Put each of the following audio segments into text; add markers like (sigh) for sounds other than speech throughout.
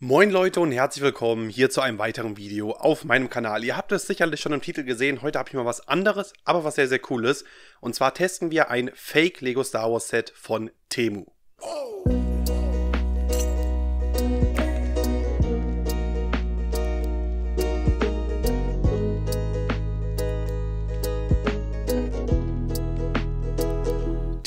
Moin Leute und herzlich willkommen hier zu einem weiteren Video auf meinem Kanal. Ihr habt es sicherlich schon im Titel gesehen, heute habe ich mal was anderes, aber was sehr, sehr cooles. Und zwar testen wir ein Fake Lego Star Wars Set von Temu. Oh.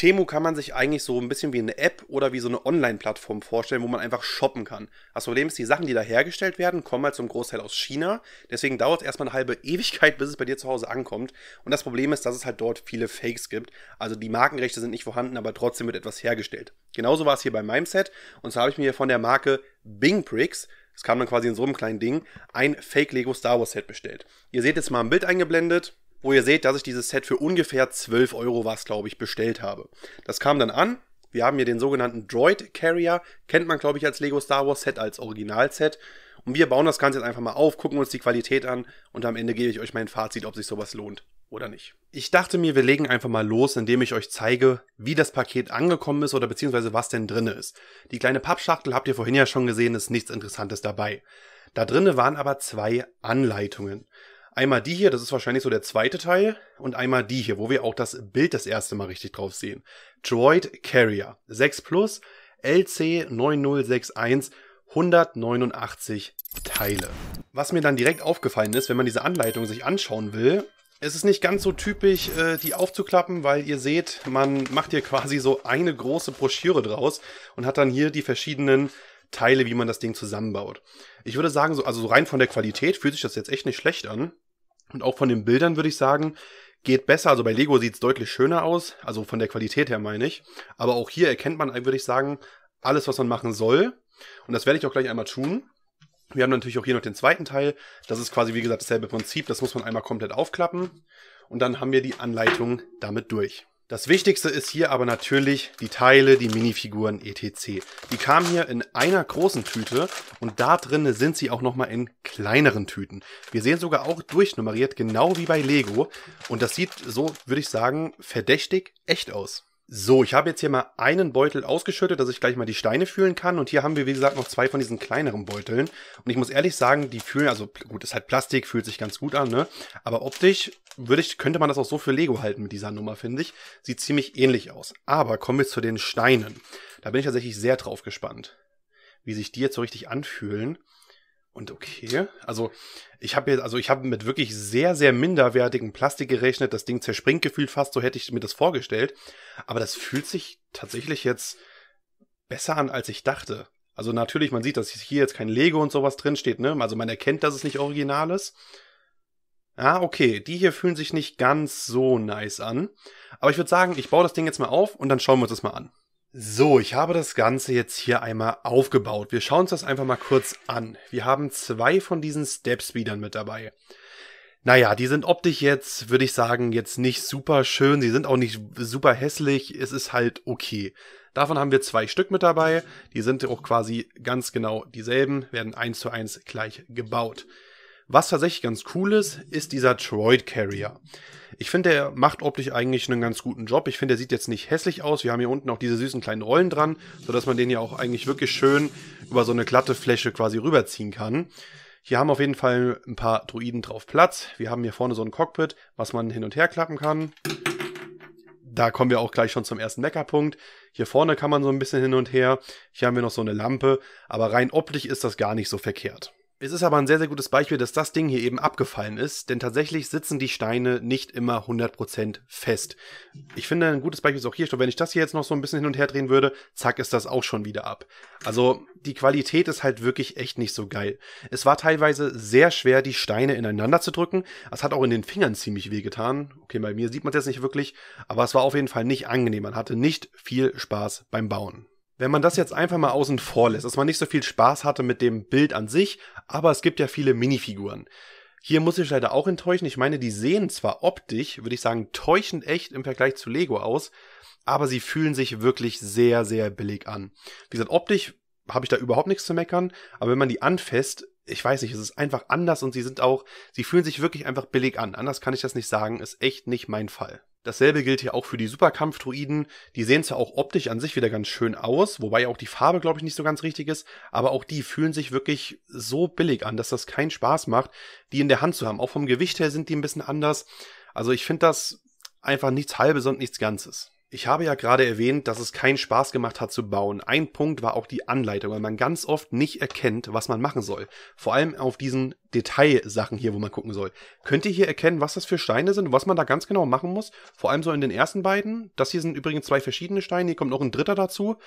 Temu kann man sich eigentlich so ein bisschen wie eine App oder wie so eine Online-Plattform vorstellen, wo man einfach shoppen kann. Das Problem ist, die Sachen, die da hergestellt werden, kommen halt zum Großteil aus China. Deswegen dauert es erstmal eine halbe (laughs) Ewigkeit, bis es bei dir zu Hause ankommt. Und das Problem ist, dass es halt dort viele Fakes gibt. Also die Markenrechte sind nicht vorhanden, aber trotzdem wird etwas hergestellt. Genauso war es hier bei meinem Set. Und zwar habe ich mir von der Marke Bing Bricks es kam dann quasi in so einem kleinen Ding, ein Fake Lego Star Wars Set bestellt. Ihr seht jetzt mal ein Bild eingeblendet wo ihr seht, dass ich dieses Set für ungefähr 12 Euro was, glaube ich, bestellt habe. Das kam dann an. Wir haben hier den sogenannten Droid Carrier, kennt man, glaube ich, als Lego Star Wars Set, als Originalset. Und wir bauen das Ganze jetzt einfach mal auf, gucken uns die Qualität an und am Ende gebe ich euch mein Fazit, ob sich sowas lohnt oder nicht. Ich dachte mir, wir legen einfach mal los, indem ich euch zeige, wie das Paket angekommen ist oder beziehungsweise was denn drinne ist. Die kleine Pappschachtel habt ihr vorhin ja schon gesehen, ist nichts Interessantes dabei. Da drinne waren aber zwei Anleitungen. Einmal die hier, das ist wahrscheinlich so der zweite Teil, und einmal die hier, wo wir auch das Bild das erste Mal richtig drauf sehen. Droid Carrier 6 Plus LC9061 189 Teile. Was mir dann direkt aufgefallen ist, wenn man diese Anleitung sich anschauen will, es ist nicht ganz so typisch, äh, die aufzuklappen, weil ihr seht, man macht hier quasi so eine große Broschüre draus und hat dann hier die verschiedenen Teile, wie man das Ding zusammenbaut. Ich würde sagen, so, also so rein von der Qualität fühlt sich das jetzt echt nicht schlecht an. Und auch von den Bildern würde ich sagen, geht besser. Also bei Lego sieht es deutlich schöner aus. Also von der Qualität her meine ich. Aber auch hier erkennt man, würde ich sagen, alles, was man machen soll. Und das werde ich auch gleich einmal tun. Wir haben natürlich auch hier noch den zweiten Teil. Das ist quasi, wie gesagt, dasselbe Prinzip. Das muss man einmal komplett aufklappen. Und dann haben wir die Anleitung damit durch. Das Wichtigste ist hier aber natürlich die Teile, die Minifiguren etc. Die kamen hier in einer großen Tüte und da drin sind sie auch nochmal in kleineren Tüten. Wir sehen sogar auch durchnummeriert, genau wie bei Lego. Und das sieht, so würde ich sagen, verdächtig echt aus. So, ich habe jetzt hier mal einen Beutel ausgeschüttet, dass ich gleich mal die Steine fühlen kann. Und hier haben wir, wie gesagt, noch zwei von diesen kleineren Beuteln. Und ich muss ehrlich sagen, die fühlen, also gut, ist halt Plastik, fühlt sich ganz gut an, ne? Aber optisch würde ich, könnte man das auch so für Lego halten mit dieser Nummer, finde ich. Sieht ziemlich ähnlich aus. Aber kommen wir zu den Steinen. Da bin ich tatsächlich sehr drauf gespannt, wie sich die jetzt so richtig anfühlen. Und okay, also ich habe also ich mit wirklich sehr, sehr minderwertigem Plastik gerechnet. Das Ding zerspringt gefühlt fast, so hätte ich mir das vorgestellt. Aber das fühlt sich tatsächlich jetzt besser an, als ich dachte. Also natürlich, man sieht, dass hier jetzt kein Lego und sowas drin steht, ne? Also man erkennt, dass es nicht original ist ah, okay, die hier fühlen sich nicht ganz so nice an. Aber ich würde sagen, ich baue das Ding jetzt mal auf und dann schauen wir uns das mal an. So, ich habe das Ganze jetzt hier einmal aufgebaut. Wir schauen uns das einfach mal kurz an. Wir haben zwei von diesen Step-Speedern mit dabei. Naja, die sind optisch jetzt, würde ich sagen, jetzt nicht super schön. Sie sind auch nicht super hässlich. Es ist halt okay. Davon haben wir zwei Stück mit dabei. Die sind auch quasi ganz genau dieselben, werden eins zu eins gleich gebaut. Was tatsächlich ganz cool ist, ist dieser Troid Carrier. Ich finde, der macht optisch eigentlich einen ganz guten Job. Ich finde, der sieht jetzt nicht hässlich aus. Wir haben hier unten auch diese süßen kleinen Rollen dran, sodass man den ja auch eigentlich wirklich schön über so eine glatte Fläche quasi rüberziehen kann. Hier haben auf jeden Fall ein paar Druiden drauf Platz. Wir haben hier vorne so ein Cockpit, was man hin und her klappen kann. Da kommen wir auch gleich schon zum ersten Meckerpunkt. Hier vorne kann man so ein bisschen hin und her. Hier haben wir noch so eine Lampe. Aber rein optisch ist das gar nicht so verkehrt. Es ist aber ein sehr, sehr gutes Beispiel, dass das Ding hier eben abgefallen ist, denn tatsächlich sitzen die Steine nicht immer 100% fest. Ich finde, ein gutes Beispiel ist auch hier, schon, wenn ich das hier jetzt noch so ein bisschen hin und her drehen würde, zack, ist das auch schon wieder ab. Also die Qualität ist halt wirklich echt nicht so geil. Es war teilweise sehr schwer, die Steine ineinander zu drücken. Es hat auch in den Fingern ziemlich weh getan. Okay, bei mir sieht man es jetzt nicht wirklich, aber es war auf jeden Fall nicht angenehm. Man hatte nicht viel Spaß beim Bauen. Wenn man das jetzt einfach mal außen vor lässt, dass man nicht so viel Spaß hatte mit dem Bild an sich, aber es gibt ja viele Minifiguren. Hier muss ich leider auch enttäuschen. Ich meine, die sehen zwar optisch, würde ich sagen, täuschend echt im Vergleich zu Lego aus, aber sie fühlen sich wirklich sehr, sehr billig an. Wie gesagt, optisch habe ich da überhaupt nichts zu meckern, aber wenn man die anfasst, ich weiß nicht, es ist einfach anders und sie sind auch, sie fühlen sich wirklich einfach billig an. Anders kann ich das nicht sagen, ist echt nicht mein Fall. Dasselbe gilt hier auch für die Superkampfdruiden. Die sehen zwar auch optisch an sich wieder ganz schön aus, wobei auch die Farbe, glaube ich, nicht so ganz richtig ist, aber auch die fühlen sich wirklich so billig an, dass das keinen Spaß macht, die in der Hand zu haben. Auch vom Gewicht her sind die ein bisschen anders. Also ich finde das einfach nichts halbes und nichts Ganzes. Ich habe ja gerade erwähnt, dass es keinen Spaß gemacht hat zu bauen. Ein Punkt war auch die Anleitung, weil man ganz oft nicht erkennt, was man machen soll. Vor allem auf diesen Detailsachen hier, wo man gucken soll. Könnt ihr hier erkennen, was das für Steine sind und was man da ganz genau machen muss? Vor allem so in den ersten beiden. Das hier sind übrigens zwei verschiedene Steine, hier kommt noch ein dritter dazu.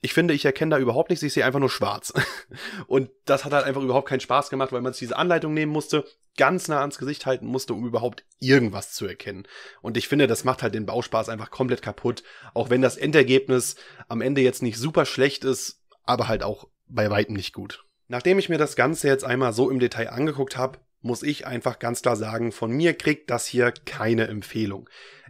Ich finde, ich erkenne da überhaupt nichts, ich sehe einfach nur schwarz. (laughs) und das hat halt einfach überhaupt keinen Spaß gemacht, weil man sich diese Anleitung nehmen musste ganz nah ans Gesicht halten musste, um überhaupt irgendwas zu erkennen. Und ich finde, das macht halt den Bauspaß einfach komplett kaputt. Auch wenn das Endergebnis am Ende jetzt nicht super schlecht ist, aber halt auch bei weitem nicht gut. Nachdem ich mir das Ganze jetzt einmal so im Detail angeguckt habe, muss ich einfach ganz klar sagen, von mir kriegt das hier keine Empfehlung.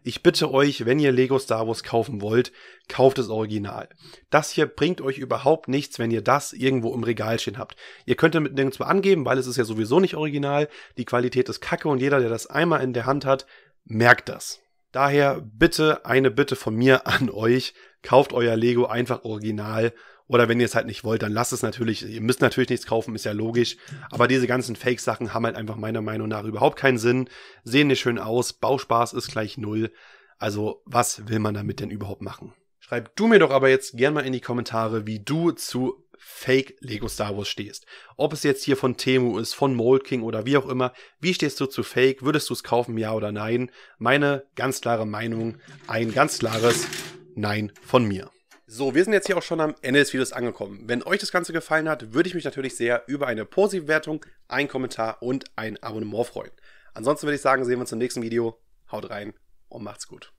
Ich bitte euch, wenn ihr Lego Star Wars kaufen wollt, kauft das Original. Das hier bringt euch überhaupt nichts, wenn ihr das irgendwo im Regal stehen habt. Ihr könnt damit nirgends mehr angeben, weil es ist ja sowieso nicht original. Die Qualität ist kacke und jeder, der das einmal in der Hand hat, merkt das. Daher bitte eine Bitte von mir an euch. Kauft euer Lego einfach original oder wenn ihr es halt nicht wollt, dann lasst es natürlich. Ihr müsst natürlich nichts kaufen, ist ja logisch. Aber diese ganzen Fake-Sachen haben halt einfach meiner Meinung nach überhaupt keinen Sinn, sehen nicht schön aus, Bauspaß ist gleich null. Also was will man damit denn überhaupt machen? Schreib du mir doch aber jetzt gern mal in die Kommentare, wie du zu Fake Lego Star Wars stehst. Ob es jetzt hier von Temu ist, von Mold King oder wie auch immer, wie stehst du zu Fake? Würdest du es kaufen, ja oder nein? Meine ganz klare Meinung, ein ganz klares Nein von mir. So, wir sind jetzt hier auch schon am Ende des Videos angekommen. Wenn euch das Ganze gefallen hat, würde ich mich natürlich sehr über eine positive Wertung, einen Kommentar und ein Abonnement freuen. Ansonsten würde ich sagen, sehen wir uns im nächsten Video. Haut rein und macht's gut.